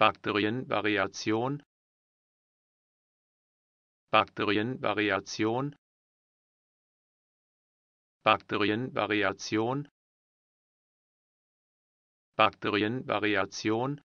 Bakterienvariation Bakterienvariation Bakterienvariation Bakterienvariation